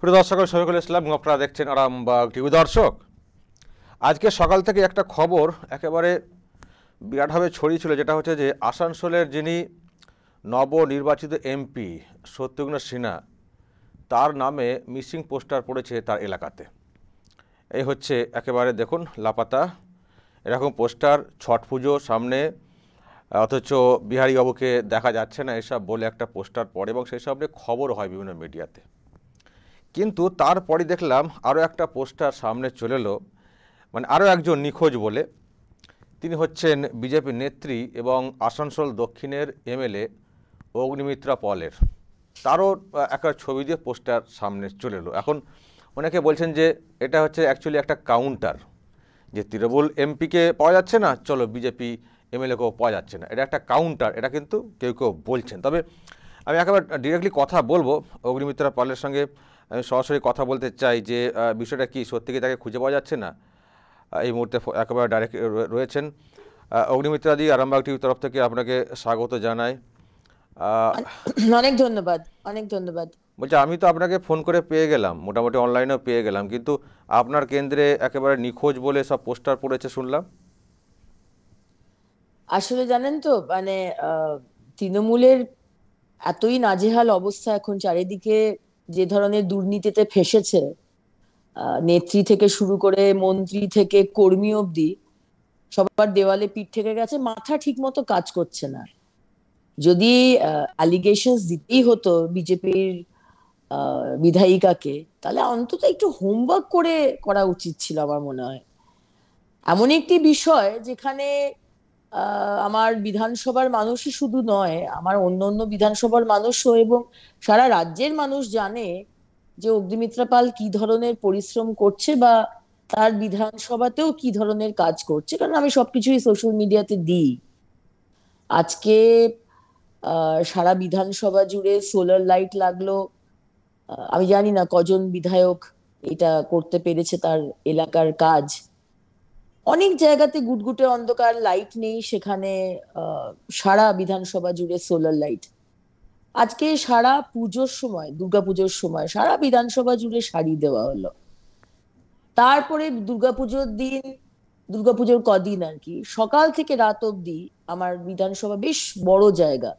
প্রিয় দর্শক শফিকুল ইসলাম আপনারা দেখছেন আরামবাগ টিভি দর্শক আজকে সকাল থেকে একটা খবর একেবারে বিরাটভাবে ছড়িয়েছিল যেটা হচ্ছে যে আসানসোলের যিনি নবনির্বাচিত এমপি সত্যগ্ন সিনহা তার নামে মিসিং পোস্টার পড়েছে তার এলাকাতে এই হচ্ছে একেবারে দেখুন লাপাতা এরকম পোস্টার ছট পুজো সামনে অথচ বিহারী বাবুকে দেখা যাচ্ছে না এসব বলে একটা পোস্টার পড়ে এবং সেই সব নিয়ে খবর হয় বিভিন্ন মিডিয়াতে কিন্তু তারপরে দেখলাম আরও একটা পোস্টার সামনে চলে এলো মানে আরও একজন নিখোঁজ বলে তিনি হচ্ছেন বিজেপি নেত্রী এবং আসানসোল দক্ষিণের এমএলএ অগ্নিমিত্রা পলের তারও একটা ছবি দিয়ে পোস্টার সামনে চলে এলো এখন অনেকে বলছেন যে এটা হচ্ছে অ্যাকচুয়ালি একটা কাউন্টার যে তৃণমূল এমপিকে পাওয়া যাচ্ছে না চলো বিজেপি এমএলএ কেউ পাওয়া যাচ্ছে না এটা একটা কাউন্টার এটা কিন্তু কেউ কেউ বলছেন তবে আমি একেবারে ডিরেক্টলি কথা বলবো অগ্নিমিত্রা পলের সঙ্গে আমি সরাসরি কথা বলতে চাই যে বিষয়টা কি সত্যি কি তাকে খুঁজে পাওয়া যাচ্ছে না এই মুহূর্তে একেবারে ডাইরেক্ট রয়েছেন অগ্নিমিত্রাদি আরামবাগ টিভির তরফ থেকে আপনাকে স্বাগত জানাই অনেক ধন্যবাদ অনেক ধন্যবাদ বলছি আমি তো আপনাকে ফোন করে পেয়ে গেলাম মোটামুটি অনলাইনেও পেয়ে গেলাম কিন্তু আপনার কেন্দ্রে একেবারে নিখোঁজ বলে সব পোস্টার পড়েছে শুনলাম আসলে জানেন তো মানে তৃণমূলের এতই নাজেহাল অবস্থা এখন চারিদিকে যে ধরনের দুর্নীতিতে ফেসেছে নেত্রী থেকে শুরু করে মন্ত্রী থেকে কর্মী অবধি সবার দেওয়ালে পিঠ থেকে গেছে মাথা ঠিক মতো কাজ করছে না যদি অ্যালিগেশন দিতেই হতো বিজেপির বিধায়িকাকে তাহলে অন্তত একটু হোমওয়ার্ক করে করা উচিত ছিল আমার মনে হয় এমন একটি বিষয় যেখানে আমার বিধানসভার মানুষই শুধু নয় আমার অন্য অন্য বিধানসভার মানুষও এবং সারা রাজ্যের মানুষ জানে যে অগ্নিমিত্রা পাল কি ধরনের পরিশ্রম করছে বা তার বিধানসভাতেও কি ধরনের কাজ করছে কারণ আমি সবকিছুই সোশ্যাল মিডিয়াতে দিই আজকে সারা বিধানসভা জুড়ে সোলার লাইট লাগলো আমি জানি না কজন বিধায়ক এটা করতে পেরেছে তার এলাকার কাজ অনেক জায়গাতে গুটগুটে অন্ধকার লাইট নেই সেখানে সারা বিধানসভা জুড়ে সোলার লাইট আজকে সারা পুজোর সময় দুর্গাপুজোর সময় সারা বিধানসভা জুড়ে শাড়ি দেওয়া হলো তারপরে দুর্গাপুজোর দিন দুর্গাপুজোর কদিন আর কি সকাল থেকে রাত অব্দি আমার বিধানসভা বেশ বড় জায়গা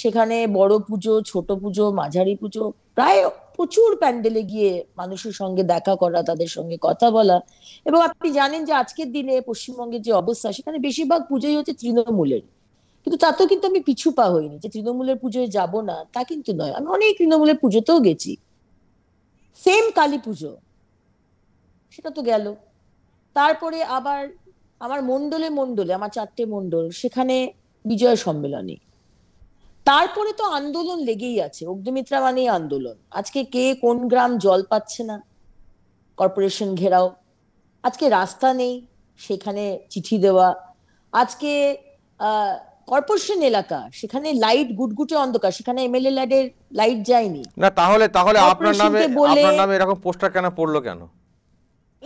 সেখানে বড় পুজো ছোট পুজো মাঝারি পুজো প্রায় প্রচুর প্যান্ডেলে গিয়ে মানুষের সঙ্গে দেখা করা তাদের সঙ্গে কথা বলা এবং আপনি জানেন যে আজকের দিনে পশ্চিমবঙ্গের যে অবস্থা সেখানে বেশিরভাগ পুজোই হচ্ছে তৃণমূলের কিন্তু তাতেও কিন্তু আমি পিছু পা হইনি যে তৃণমূলের পুজোয় যাব না তা কিন্তু নয় আমি অনেক তৃণমূলের পুজোতেও গেছি সেম কালী পুজো সেটা তো গেল তারপরে আবার আমার মন্ডলে মন্ডলে আমার চারটে মন্ডল সেখানে বিজয় সম্মেলনী তারপরে তো আন্দোলন লেগেই আছে অগ্নিমিত্রা মানেই আন্দোলন আজকে কে কোন গ্রাম জল পাচ্ছে না কর্পোরেশন ঘেরাও আজকে রাস্তা নেই সেখানে চিঠি দেওয়া আজকে কর্পোরেশন এলাকা সেখানে লাইট গুটগুটে অন্ধকার সেখানে এমএলএ ল্যাডের লাইট যায়নি না তাহলে তাহলে আপনার নামে আপনার নামে এরকম পোস্টার কেন পড়লো কেন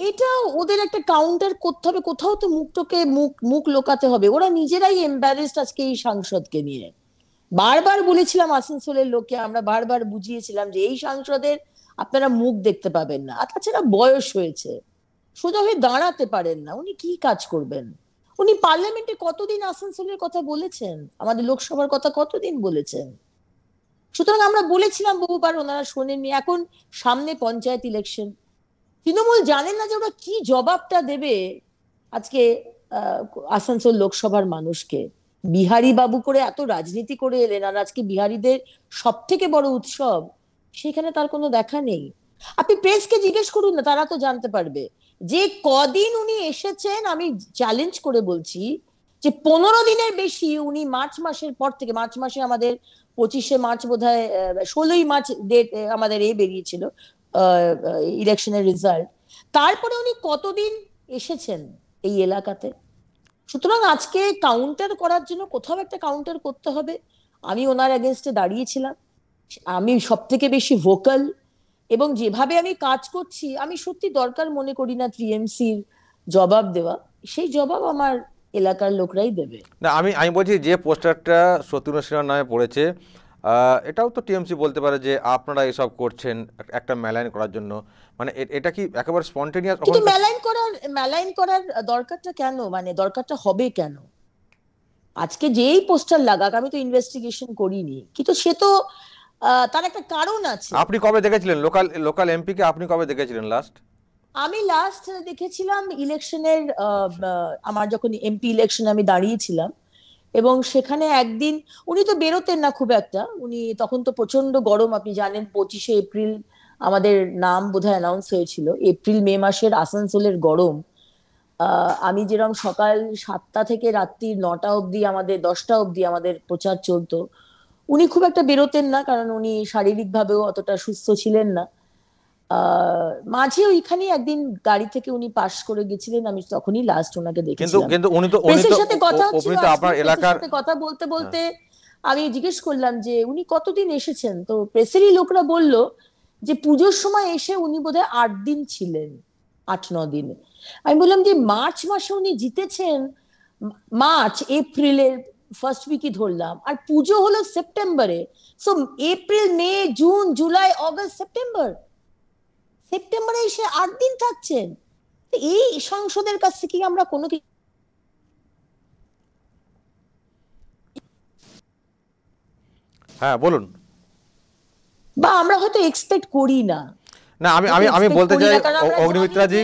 এটা ওদের একটা কাউন্টার করতে হবে কোথাও তো মুখটাকে মুখ মুখ লোকাতে হবে ওরা নিজেরাই এম্বারেসড আজকে এই সাংসদকে নিয়ে বারবার বলেছিলাম আসানসোলের লোককে আমরা বারবার বুঝিয়েছিলাম যে এই সাংসদের আপনারা মুখ দেখতে পাবেন না আর তাছাড়া বয়স হয়েছে সোজা হয়ে দাঁড়াতে পারেন না উনি কি কাজ করবেন উনি পার্লামেন্টে কতদিন আসানসোলের কথা বলেছেন আমাদের লোকসভার কথা কতদিন বলেছেন সুতরাং আমরা বলেছিলাম বহুবার ওনারা শোনেননি এখন সামনে পঞ্চায়েত ইলেকশন তৃণমূল জানেন না যে ওরা কি জবাবটা দেবে আজকে আসানসোল লোকসভার মানুষকে বিহারি বাবু করে এত রাজনীতি করে এলেন আর আজকে বিহারিদের সব থেকে বড় উৎসব সেখানে তার কোনো দেখা নেই আপনি প্রেসকে জিজ্ঞেস করুন না তারা তো জানতে পারবে যে কদিন উনি এসেছেন আমি চ্যালেঞ্জ করে বলছি যে পনেরো দিনের বেশি উনি মার্চ মাসের পর থেকে মার্চ মাসে আমাদের পঁচিশে মার্চ বোধ হয় ষোলোই মার্চ ডেট আমাদের এ বেরিয়েছিল ইলেকশনের রেজাল্ট তারপরে উনি কতদিন এসেছেন এই এলাকাতে সুতরাং আজকে কাউন্টার করার জন্য কোথাও একটা কাউন্টার করতে হবে আমি ওনার এগেনস্টে দাঁড়িয়েছিলাম আমি সব থেকে বেশি ভোকাল এবং যেভাবে আমি কাজ করছি আমি সত্যি দরকার মনে করি না টিএমসির জবাব দেওয়া সেই জবাব আমার এলাকার লোকরাই দেবে না আমি আমি বলছি যে পোস্টারটা শত্রুঘ্ন সিনহার নামে পড়েছে এটাও তো টিএমসি বলতে পারে যে আপনারা এসব করছেন একটা মেলাইন করার জন্য মানে এটা কি একেবারে স্পন্টেনিয়াস কিন্তু মেলাইন করার মেলাইন করার দরকারটা কেন মানে দরকারটা হবে কেন আজকে যেই পোস্টার লাগাক আমি তো ইনভেস্টিগেশন করিনি কিন্তু সে তো তার একটা কারণ আছে আপনি কবে দেখেছিলেন লোকাল লোকাল এমপি কে আপনি কবে দেখেছিলেন লাস্ট আমি লাস্ট দেখেছিলাম ইলেকশনের আমার যখন এমপি ইলেকশন আমি দাঁড়িয়েছিলাম এবং সেখানে একদিন উনি তো বেরোতেন না খুব একটা উনি তখন তো প্রচন্ড গরম আপনি জানেন পঁচিশে এপ্রিল আমাদের নাম বোধহয় অ্যানাউন্স হয়েছিল এপ্রিল মে মাসের আসানসোলের গরম আমি যেরকম সকাল সাতটা থেকে রাত্রি নটা অবধি আমাদের দশটা অবধি আমাদের প্রচার চলতো উনি খুব একটা বেরোতেন না কারণ উনি শারীরিকভাবেও অতটা সুস্থ ছিলেন না মাঝে ওইখানে একদিন গাড়ি থেকে উনি পাশ করে গেছিলেন আমি তখনই লাস্ট ওনাকে দেখেছিলাম কিন্তু উনি তো উনি তো সাথে কথা হচ্ছিল আপনার এলাকার কথা বলতে হ্যাঁ। বলতে আমি জিজ্ঞেস করলাম যে উনি কতদিন এসেছেন তো প্রেসেরই লোকরা বলল যে পুজোর সময় এসে উনি বোধহয় আট দিন ছিলেন আট ন দিন আমি বললাম যে মার্চ মাসে উনি জিতেছেন মার্চ এপ্রিলের ফার্স্ট উইকই ধরলাম আর পুজো হলো সেপ্টেম্বরে so April May June July August September সেপ্টেম্বরে এসে আট দিন থাকছেন এই সংসদের কাছ থেকে আমরা কোনো কিছু হ্যাঁ বলুন বা আমরা হয়তো এক্সপেক্ট করি না না আমি আমি আমি বলতে চাই অগ্নিমিত্রাজি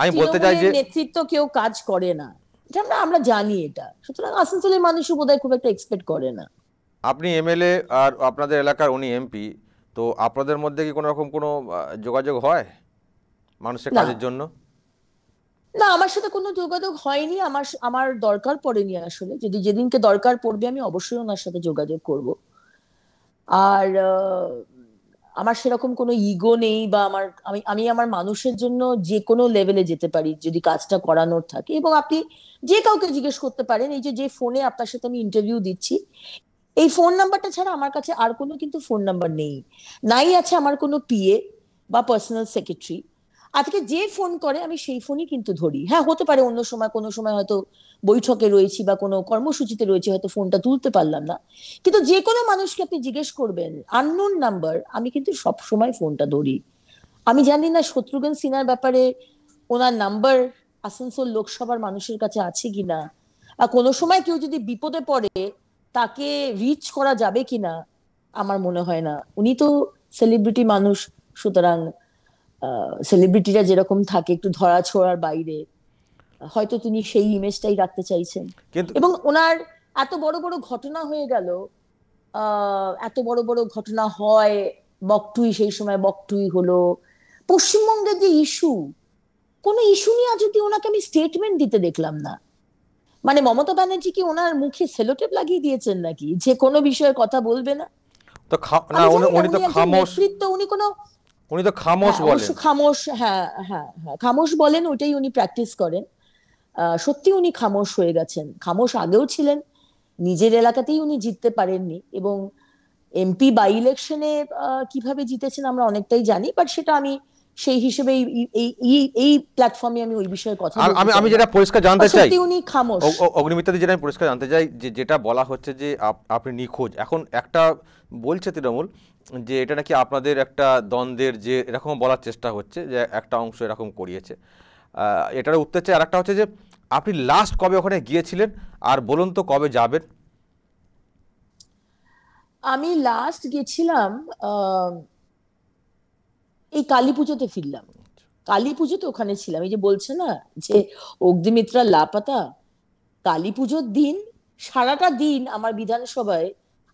আমি বলতে চাই যে নেতৃত্ব কেউ কাজ করে না এটা আমরা আমরা জানি এটা সুতরাং আসানসোলের মানুষও বোধহয় খুব একটা এক্সপেক্ট করে না আপনি এমএলএ আর আপনাদের এলাকার উনি এমপি তো আপনাদের মধ্যে কি কোনো রকম কোনো যোগাযোগ হয় মানুষের কাজের জন্য না আমার সাথে কোনো যোগাযোগ হয়নি আমার আমার দরকার পড়েনি আসলে যদি যেদিনকে দরকার পড়বে আমি অবশ্যই ওনার সাথে যোগাযোগ করব আর আমার সেরকম কোনো ইগো নেই বা আমার আমি আমি আমার মানুষের জন্য যে কোনো লেভেলে যেতে পারি যদি কাজটা করানোর থাকে এবং আপনি যে কাউকে জিজ্ঞেস করতে পারেন এই যে যে ফোনে আপনার সাথে আমি ইন্টারভিউ দিচ্ছি এই ফোন নাম্বারটা ছাড়া আমার কাছে আর কোনো কিন্তু ফোন নাম্বার নেই নাই আছে আমার কোনো পিএ বা পার্সোনাল সেক্রেটারি আজকে যে ফোন করে আমি সেই ফোনই কিন্তু ধরি হ্যাঁ হতে পারে অন্য সময় কোনো সময় হয়তো বৈঠকে রয়েছি বা কোনো কর্মসূচিতে রয়েছি হয়তো ফোনটা তুলতে পারলাম না কিন্তু যে কোনো মানুষকে আপনি জিজ্ঞেস করবেন আননোন নাম্বার আমি কিন্তু সব সময় ফোনটা ধরি আমি জানি না শত্রুঘ্ন সিনহার ব্যাপারে ওনার নাম্বার আসানসোল লোকসভার মানুষের কাছে আছে কিনা আর কোনো সময় কেউ যদি বিপদে পড়ে তাকে রিচ করা যাবে কিনা আমার মনে হয় না উনি তো সেলিব্রিটি মানুষ সুতরাং সেলিব্রিটিরা যেরকম থাকে একটু ধরা ছোড়ার বাইরে হয়তো তিনি সেই ইমেজটাই রাখতে চাইছেন এবং ওনার এত বড় বড় ঘটনা হয়ে গেল এত বড় বড় ঘটনা হয় বকটুই সেই সময় বকটুই হলো পশ্চিমবঙ্গের যে ইস্যু কোনো ইস্যু নিয়ে আজ অব্দি ওনাকে আমি স্টেটমেন্ট দিতে দেখলাম না মানে মমতা ব্যানার্জি কি ওনার মুখে সেলোটেপ লাগিয়ে দিয়েছেন নাকি যে কোনো বিষয়ে কথা বলবে না তো না উনি তো খামোশ উনি কোনো উনি তো খামোশ হ্যাঁ, বলেন খামোশ হ্যাঁ হ্যাঁ, হ্যাঁ। খামোশ বলেন ওটাই উনি প্র্যাকটিস করেন সত্যি উনি খামোশ হয়ে গেছেন খামোশ আগেও ছিলেন নিজের এলাকাতেই উনি জিততে পারেননি এবং এমপি বাই ইলেকশনে কিভাবে জিতেছেন আমরা অনেকটাই জানি বাট সেটা আমি সেই হিসেবে এই এই এই প্ল্যাটফর্মে আমি ওই বিষয়ে কথা আমি আমি যেটা পরিষ্কার জানতে চাই উনি খামোশ অগ্নিমিত্রাদি যেটা আমি পরিষ্কার জানতে চাই যে যেটা বলা হচ্ছে যে আপনি নিখোঁজ এখন একটা বলছে তৃণমূল যে এটা নাকি আপনাদের একটা দ্বন্দ্বের যে এরকম বলার চেষ্টা হচ্ছে যে একটা অংশ এরকম করিয়েছে এটার উত্তর চাই আর একটা হচ্ছে যে আপনি লাস্ট কবে ওখানে গিয়েছিলেন আর বলুন তো কবে যাবেন আমি লাস্ট গেছিলাম এই কালী পুজোতে ফিরলাম কালী তো ওখানে ছিলাম এই যে বলছে না যে অগ্নিমিত্রা লাপাতা কালী পুজোর দিন সারাটা দিন আমার বিধানসভায়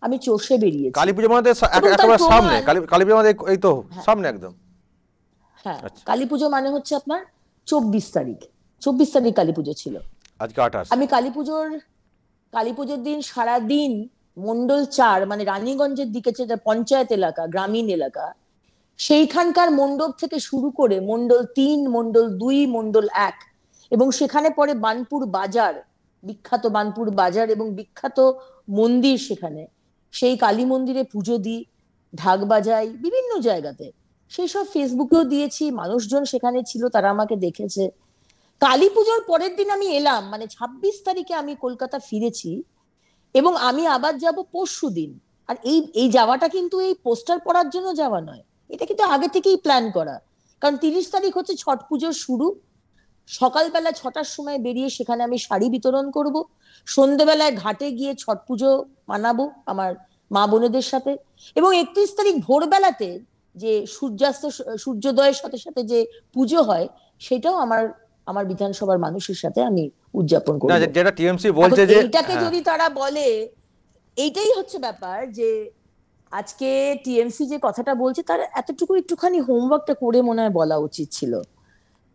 আমি চষে বেরিয়ে কালী পুজো মানে সামনে কালী পুজো মানে এই তো হ্যাঁ। সামনে একদম হ্যাঁ আচ্ছা। কালী পুজো মানে হচ্ছে আপনার চব্বিশ তারিখ চব্বিশ তারিখ কালী পুজো ছিল আজকে আঠাশ আমি কালী পুজোর কালী পুজোর দিন সারাদিন মন্ডল চার মানে রানীগঞ্জের দিকে যেটা পঞ্চায়েত এলাকা গ্রামীণ এলাকা সেইখানকার মণ্ডপ থেকে শুরু করে মণ্ডল তিন মণ্ডল দুই মণ্ডল এক এবং সেখানে পরে বানপুর বাজার বিখ্যাত বানপুর বাজার এবং বিখ্যাত মন্দির সেখানে সেই কালী মন্দিরে পুজো দিই ঢাক বাজাই বিভিন্ন জায়গাতে সেই সব ফেসবুকেও দিয়েছি মানুষজন সেখানে ছিল তারা আমাকে দেখেছে কালী পুজোর পরের দিন আমি এলাম মানে ছাব্বিশ তারিখে আমি কলকাতা ফিরেছি এবং আমি আবার যাব পরশু দিন আর এই এই যাওয়াটা কিন্তু এই পোস্টার পড়ার জন্য যাওয়া নয় এটা কিন্তু আগে থেকেই প্ল্যান করা কারণ তিরিশ তারিখ হচ্ছে ছট পুজোর শুরু সকালবেলা ছটার সময় বেরিয়ে সেখানে আমি শাড়ি বিতরণ করব সন্ধেবেলায় ঘাটে গিয়ে ছট পুজো মানাবো আমার মা বোনেদের সাথে এবং একত্রিশ তারিখ ভোরবেলাতে যে সূর্যাস্ত সূর্যোদয়ের সাথে সাথে যে পুজো হয় সেটাও আমার আমার বিধানসভার মানুষের সাথে আমি উদযাপন করবো যেটা টিএমসি বলছে যে এটাকে হ্যাঁ। যদি তারা বলে এইটাই হচ্ছে ব্যাপার যে আজকে টিএমসি যে কথাটা বলছে তার এতটুকু একটুখানি হোমওয়ার্কটা করে মনে হয় বলা উচিত ছিল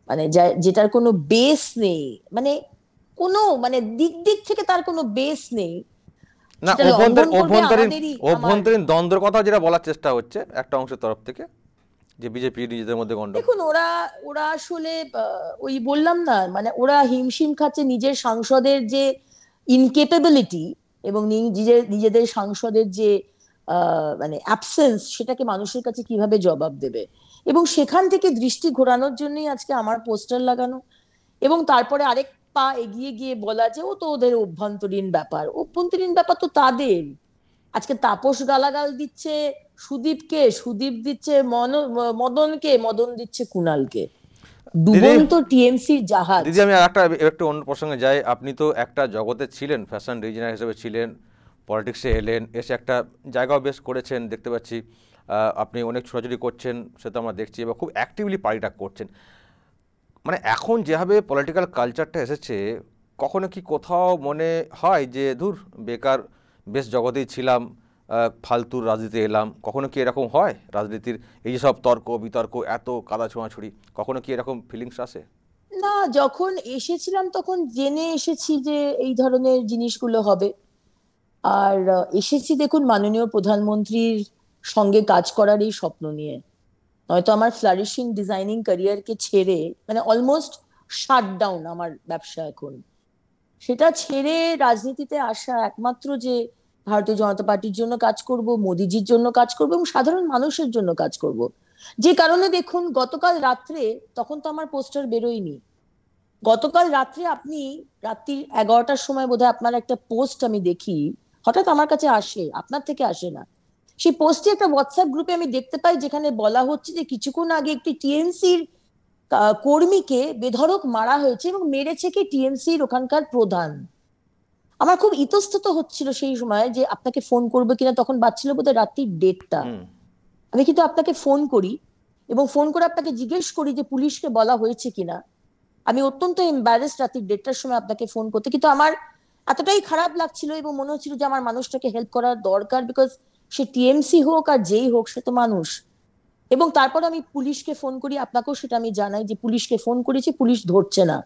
মানে যেটার কোনো বেস নেই মানে কোনো মানে দিক দিক থেকে তার কোনো বেস নেই না অভ্যন্তরীণ অভ্যন্তরীণ অভ্যন্তরীণ দ্বন্দ্বের কথা যেটা বলার চেষ্টা হচ্ছে একটা অংশের তরফ থেকে যে বিজেপি নিজেদের মধ্যে গন্ডগোল দেখুন ওরা ওরা আসলে ওই বললাম না মানে ওরা হিমশিম খাচ্ছে নিজের সাংসদের যে ইনকেপেবিলিটি এবং নিজেদের নিজেদের সাংসদের যে মানে অ্যাবসেন্স সেটাকে মানুষের কাছে কিভাবে জবাব দেবে এবং সেখান থেকে দৃষ্টি ঘোরানোর জন্যই আজকে আমার পোস্টার লাগানো এবং তারপরে আরেক পা এগিয়ে গিয়ে বলা যে ও তো ওদের অভ্যন্তরীণ ব্যাপার অভ্যন্তরীণ ব্যাপার তো তাদের আজকে তাপস গালাগাল দিচ্ছে সুদীপকে সুদীপ দিচ্ছে মদনকে মদন দিচ্ছে কুনালকে দুবন্ত টিএমসির জাহাজ দিদি আমি একটা একটু অন্য প্রসঙ্গে যাই আপনি তো একটা জগতে ছিলেন ফ্যাশন ডিজাইনার হিসেবে ছিলেন পলিটিক্সে এলেন এসে একটা জায়গাও বেশ করেছেন দেখতে পাচ্ছি আপনি অনেক ছোটাছুটি করছেন সে তো আমরা দেখছি এবং খুব অ্যাক্টিভলি পার্টিটা করছেন মানে এখন যেভাবে পলিটিক্যাল কালচারটা এসেছে কখনো কি কোথাও মনে হয় যে ধুর বেকার বেশ জগতেই ছিলাম ফালতুর রাজনীতি এলাম কখনো কি এরকম হয় রাজনীতির এই যে সব তর্ক বিতর্ক এত কাদা ছোঁয়াছুড়ি কখনো কি এরকম ফিলিংস আসে না যখন এসেছিলাম তখন জেনে এসেছি যে এই ধরনের জিনিসগুলো হবে আর এসেছি দেখুন মাননীয় প্রধানমন্ত্রীর সঙ্গে কাজ করার এই স্বপ্ন নিয়ে নয়তো আমার ফ্লারিশিং ডিজাইনিং ক্যারিয়ারকে ছেড়ে মানে অলমোস্ট শাট ডাউন আমার ব্যবসা এখন সেটা ছেড়ে রাজনীতিতে আসা একমাত্র যে ভারতীয় জনতা পার্টির জন্য কাজ করব মোদিজির জন্য কাজ করব এবং সাধারণ মানুষের জন্য কাজ করব যে কারণে দেখুন গতকাল রাত্রে তখন তো আমার পোস্টার বেরোয়নি গতকাল রাত্রে আপনি রাত্রি এগারোটার সময় বোধহয় আপনার একটা পোস্ট আমি দেখি হঠাৎ আমার কাছে আসে আপনার থেকে আসে না সেই পোস্টে একটা হোয়াটসঅ্যাপ গ্রুপে আমি দেখতে পাই যেখানে বলা হচ্ছে যে কিছুক্ষণ আগে একটি টিএমসির কর্মীকে বেধরক মারা হয়েছে এবং মেরেছে কি টিএমসির ওখানকার প্রধান আমার খুব ইতস্তত হচ্ছিল সেই সময় যে আপনাকে ফোন করবো কিনা তখন বোধ বোধহয় রাত্রির ডেটটা আমি কিন্তু আপনাকে ফোন করি এবং ফোন করে আপনাকে জিজ্ঞেস করি যে পুলিশকে বলা হয়েছে কিনা আমি অত্যন্ত এম্বারেস রাত্রির ডেটটার সময় আপনাকে ফোন করতে কিন্তু আমার এতটাই খারাপ লাগছিল এবং মনে হচ্ছিল যে আমার মানুষটাকে হেল্প করার দরকার বিকজ সে টিএমসি হোক আর যেই হোক সে তো মানুষ এবং তারপর আমি পুলিশকে ফোন করি আপনাকেও সেটা আমি জানাই যে পুলিশকে ফোন করেছি পুলিশ ধরছে না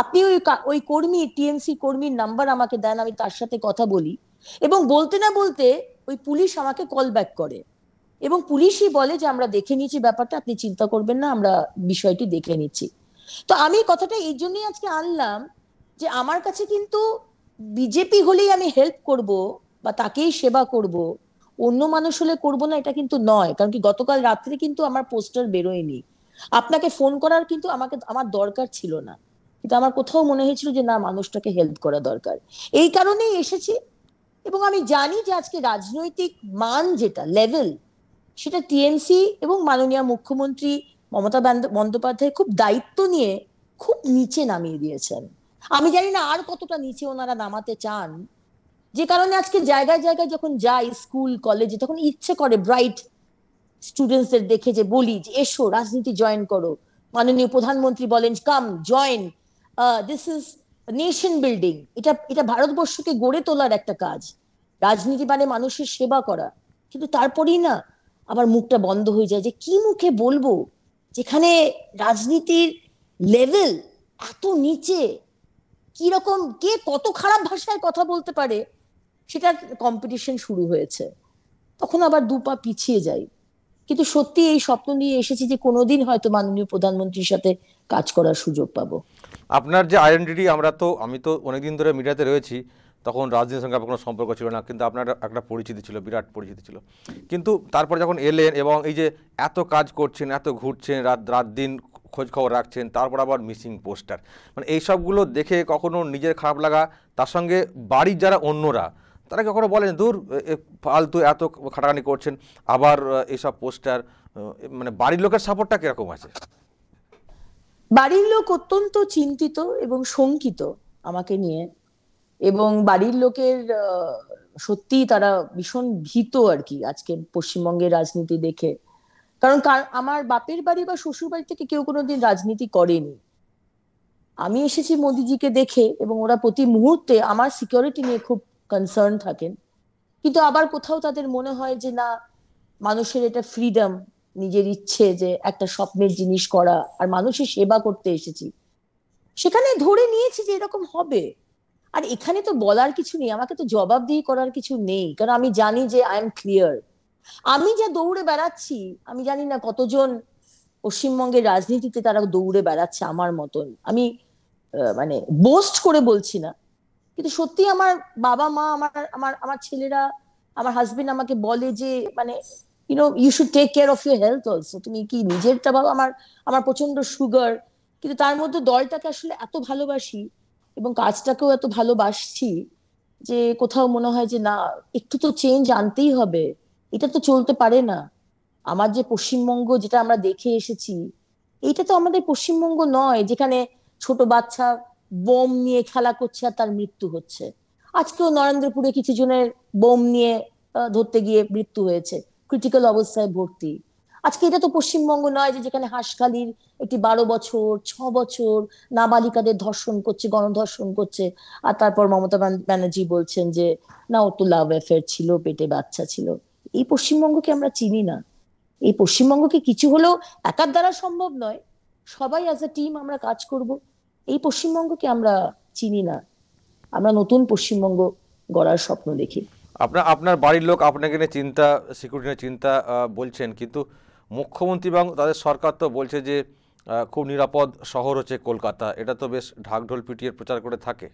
আপনি ওই ওই কর্মী টিএমসি কর্মীর নাম্বার আমাকে দেন আমি তার সাথে কথা বলি এবং বলতে না বলতে ওই পুলিশ আমাকে কল ব্যাক করে এবং পুলিশই বলে যে আমরা দেখে নিয়েছি ব্যাপারটা আপনি চিন্তা করবেন না আমরা বিষয়টি দেখে নিচ্ছি তো আমি কথাটা এই জন্যই আজকে আনলাম যে আমার কাছে কিন্তু বিজেপি হলেই আমি হেল্প করব বা তাকেই সেবা করব অন্য মানুষ হলে করব না এটা কিন্তু নয় কারণ কি গতকাল রাত্রে কিন্তু আমার পোস্টার বেরোয়নি আপনাকে ফোন করার কিন্তু আমাকে আমার দরকার ছিল না কিন্তু আমার কোথাও মনে হয়েছিল যে না মানুষটাকে হেল্প করা দরকার এই কারণেই এসেছি এবং আমি জানি যে আজকে রাজনৈতিক মান যেটা লেভেল সেটা টিএমসি এবং মাননীয় মুখ্যমন্ত্রী মমতা বন্দ্যোপাধ্যায় খুব দায়িত্ব নিয়ে খুব নিচে নামিয়ে দিয়েছেন আমি জানি না আর কতটা নিচে ওনারা নামাতে চান যে কারণে আজকে জায়গায় জায়গায় যখন যাই স্কুল কলেজে তখন ইচ্ছে করে ব্রাইট স্টুডেন্টসদের দেখে যে বলি যে এসো রাজনীতি জয়েন করো মাননীয় প্রধানমন্ত্রী বলেন come join this is nation building এটা এটা ভারতবর্ষকে গড়ে তোলার একটা কাজ রাজনীতি মানে মানুষের সেবা করা কিন্তু তারপরেই না আবার মুখটা বন্ধ হয়ে যায় যে কি মুখে বলবো যেখানে রাজনীতির লেভেল এত নিচে কিরকম কে কত খারাপ ভাষায় কথা বলতে পারে সেটা কম্পিটিশন শুরু হয়েছে তখন আবার দু পা পিছিয়ে যাই কিন্তু সত্যি এই স্বপ্ন নিয়ে এসেছি যে কোনোদিন হয়তো মাননীয় প্রধানমন্ত্রীর সাথে কাজ করার সুযোগ পাবো আপনার যে আইডেন্টিটি আমরা তো আমি তো অনেকদিন ধরে মিডিয়াতে রয়েছি তখন রাজনীতির সঙ্গে আপনার কোনো সম্পর্ক ছিল না কিন্তু আপনার একটা পরিচিতি ছিল বিরাট পরিচিতি ছিল কিন্তু তারপর যখন এলেন এবং এই যে এত কাজ করছেন এত ঘুরছেন রাত রাত দিন খোঁজখবর রাখছেন তারপর আবার মিসিং পোস্টার মানে এইসবগুলো দেখে কখনো নিজের খারাপ লাগা তার সঙ্গে বাড়ির যারা অন্যরা তারা কখনো বলেন দূর ফালতু এত খাটাখানি করছেন আবার এসব পোস্টার মানে বাড়ির লোকের সাপোর্টটা কিরকম আছে বাড়ির লোক অত্যন্ত চিন্তিত এবং শঙ্কিত আমাকে নিয়ে এবং বাড়ির লোকের সত্যি তারা ভীষণ ভীত আর কি আজকে পশ্চিমবঙ্গের রাজনীতি দেখে কারণ আমার বাপের বাড়ি বা শ্বশুর বাড়ি থেকে কেউ কোনোদিন রাজনীতি করেনি আমি এসেছি মোদিজিকে দেখে এবং ওরা প্রতি মুহূর্তে আমার সিকিউরিটি নিয়ে খুব কনসার্ন থাকেন কিন্তু আবার কোথাও তাদের মনে হয় যে না মানুষের এটা ফ্রিডম নিজের ইচ্ছে যে একটা স্বপ্নের জিনিস করা আর মানুষের সেবা করতে এসেছি সেখানে ধরে নিয়েছি যে এরকম হবে আর এখানে তো বলার কিছু নেই আমাকে তো দিয়ে করার কিছু নেই কারণ আমি জানি যে আই এম ক্লিয়ার আমি যা দৌড়ে বেড়াচ্ছি আমি জানি না কতজন পশ্চিমবঙ্গের রাজনীতিতে তারা দৌড়ে বেড়াচ্ছে আমার মতন আমি মানে বোস্ট করে বলছি না কিন্তু সত্যি আমার বাবা মা আমার আমার আমার ছেলেরা আমার হাজবেন্ড আমাকে বলে যে মানে you know you should take care of your health also তুমি কি নিজেরটা বাবা আমার আমার প্রচন্ড সুগার কিন্তু তার মধ্যে দলটাকে আসলে এত ভালোবাসি এবং কাজটাকেও এত ভালোবাসছি যে কোথাও মনে হয় যে না একটু তো চেঞ্জ আনতেই হবে এটা তো চলতে পারে না আমার যে পশ্চিমবঙ্গ যেটা আমরা দেখে এসেছি এটা তো আমাদের পশ্চিমবঙ্গ নয় যেখানে ছোট বাচ্চা বোম নিয়ে খেলা করছে আর তার মৃত্যু হচ্ছে আজকেও নরেন্দ্রপুরে কিছু জনের বোম নিয়ে ধরতে গিয়ে মৃত্যু হয়েছে ক্রিটিক্যাল অবস্থায় ভর্তি আজকে এটা তো পশ্চিমবঙ্গ নয় যে যেখানে হাসখালির একটি বারো বছর ছ বছর নাবালিকাদের ধর্ষণ করছে গণধর্ষণ করছে আর তারপর মমতা ব্যানার্জি বলছেন যে না ও তো লাভ অ্যাফেয়ার ছিল পেটে বাচ্চা ছিল এই পশ্চিমবঙ্গকে আমরা চিনি না এই পশ্চিমবঙ্গকে কিছু হলেও একার দ্বারা সম্ভব নয় সবাই অ্যাজ এ টিম আমরা কাজ করব এই পশ্চিমবঙ্গকে আমরা চিনি না আমরা নতুন পশ্চিমবঙ্গ গড়ার স্বপ্ন দেখি আপনার আপনার বাড়ির লোক আপনাকে নিয়ে চিন্তা সিকিউরিটি নিয়ে চিন্তা বলছেন কিন্তু মুখ্যমন্ত্রী এবং তাদের সরকার তো বলছে যে খুব নিরাপদ শহর হচ্ছে কলকাতা এটা তো বেশ ঢাকঢোল পিটিয়ে প্রচার করে থাকে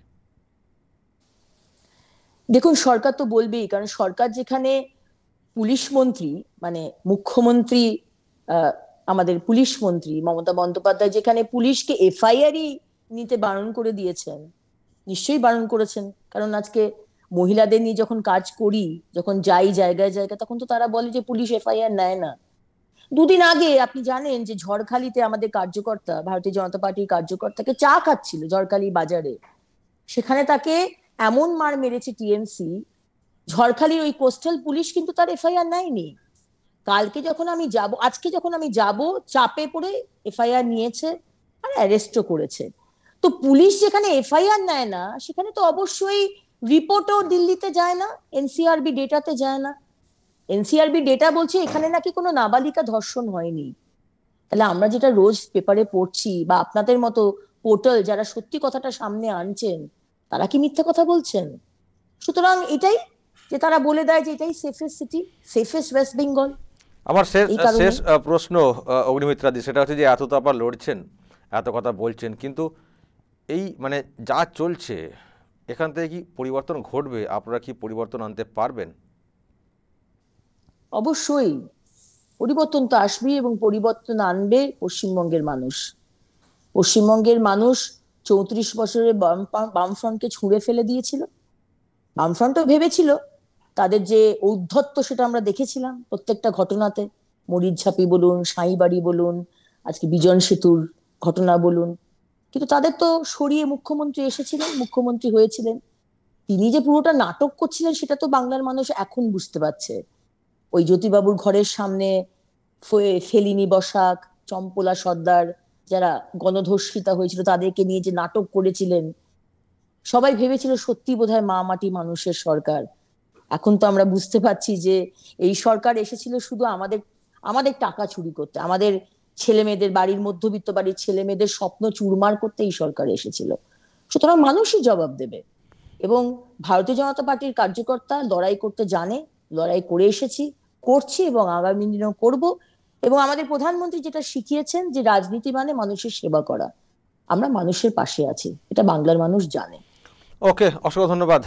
দেখুন সরকার তো বলবেই কারণ সরকার যেখানে পুলিশ মন্ত্রী মানে মুখ্যমন্ত্রী আমাদের পুলিশ মন্ত্রী মমতা বন্দ্যোপাধ্যায় যেখানে পুলিশকে এফআইআরই নিতে বারণ করে দিয়েছেন নিশ্চয়ই বারণ করেছেন কারণ আজকে মহিলাদের নিয়ে যখন কাজ করি যখন যাই জায়গায় জায়গায় তখন তো তারা বলে যে পুলিশ এফআইআর নেয় না দুদিন আগে আপনি জানেন যে ঝড়খালিতে আমাদের কার্যকর্তা ভারতীয় জনতা পার্টির কার্যকর্তাকে চা খাচ্ছিল ঝড়খালি বাজারে সেখানে তাকে এমন মার মেরেছে টিএমসি ঝড়খালির ওই কোস্টাল পুলিশ কিন্তু তার এফআইআর নেয়নি কালকে যখন আমি যাব আজকে যখন আমি যাব চাপে পড়ে এফআইআর নিয়েছে আর অ্যারেস্টও করেছে তো পুলিশ যেখানে এফআইআর নেয় না সেখানে তো অবশ্যই রিপোর্টও দিল্লিতে যায় না এনসিআরবি ডেটাতে যায় না এনসিআরবি ডেটা বলছে এখানে নাকি কোনো নাবালিকা ধর্ষণ হয়নি তাহলে আমরা যেটা রোজ পেপারে পড়ছি বা আপনাদের মতো পোর্টাল যারা সত্যি কথাটা সামনে আনছেন তারা কি মিথ্যা কথা বলছেন সুতরাং এটাই যে তারা বলে দেয় যে এটাই safest city safest West Bengal আমার শেষ প্রশ্ন অগ্নিমিত্রাদি সেটা হচ্ছে যে এত তো আবার লড়ছেন এত কথা বলছেন কিন্তু এই মানে যা চলছে এখান থেকে কি পরিবর্তন ঘটবে আপনারা কি পরিবর্তন আনতে পারবেন অবশ্যই পরিবর্তন তো আসবে এবং পরিবর্তন আনবে পশ্চিমবঙ্গের মানুষ পশ্চিমবঙ্গের মানুষ চৌত্রিশ বছরে বামফ্রন্টকে ছুঁড়ে ফেলে দিয়েছিল বামফ্রন্টও ভেবেছিল তাদের যে ঔদ্ধত্য সেটা আমরা দেখেছিলাম প্রত্যেকটা ঘটনাতে মরিচঝাপি বলুন সাঁইবাড়ি বলুন আজকে বিজন সেতুর ঘটনা বলুন কিন্তু তাদের তো সরিয়ে মুখ্যমন্ত্রী এসেছিলেন মুখ্যমন্ত্রী হয়েছিলেন তিনি যে পুরোটা নাটক করছিলেন সেটা তো বাংলার মানুষ এখন বুঝতে পারছে ওই জ্যোতিবাবুর ঘরের সামনে ফেলিনি বসাক চম্পলা সর্দার যারা গণধর্ষিতা হয়েছিল তাদেরকে নিয়ে যে নাটক করেছিলেন সবাই ভেবেছিল সত্যি বোধহয় মা মাটি মানুষের সরকার এখন তো আমরা বুঝতে পারছি যে এই সরকার এসেছিল শুধু আমাদের আমাদের টাকা চুরি করতে আমাদের ছেলে মেয়েদের বাড়ির মধ্যবিত্ত বাড়ির ছেলে মেয়েদের স্বপ্ন চুরমার করতে এই সরকার এসেছিল সুতরাং মানুষই জবাব দেবে এবং ভারতীয় জনতা পার্টির কার্যকর্তা লড়াই করতে জানে লড়াই করে এসেছি করছি এবং আগামী দিনেও করব এবং আমাদের প্রধানমন্ত্রী যেটা শিখিয়েছেন যে রাজনীতি মানে মানুষের সেবা করা আমরা মানুষের পাশে আছি এটা বাংলার মানুষ জানে ওকে অসংখ্য ধন্যবাদ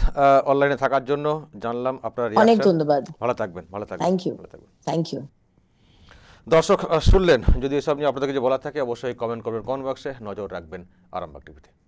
অনলাইনে থাকার জন্য জানলাম আপনার অনেক ধন্যবাদ ভালো থাকবেন ভালো থাকবেন থ্যাংক ইউ থ্যাংক ইউ দর্শক শুনলেন যদি এসব নিয়ে আপনাদের কিছু বলা থাকে অবশ্যই কমেন্ট করবেন কমেন্ট বক্সে নজর রাখবেন আরামবাগ টিভিতে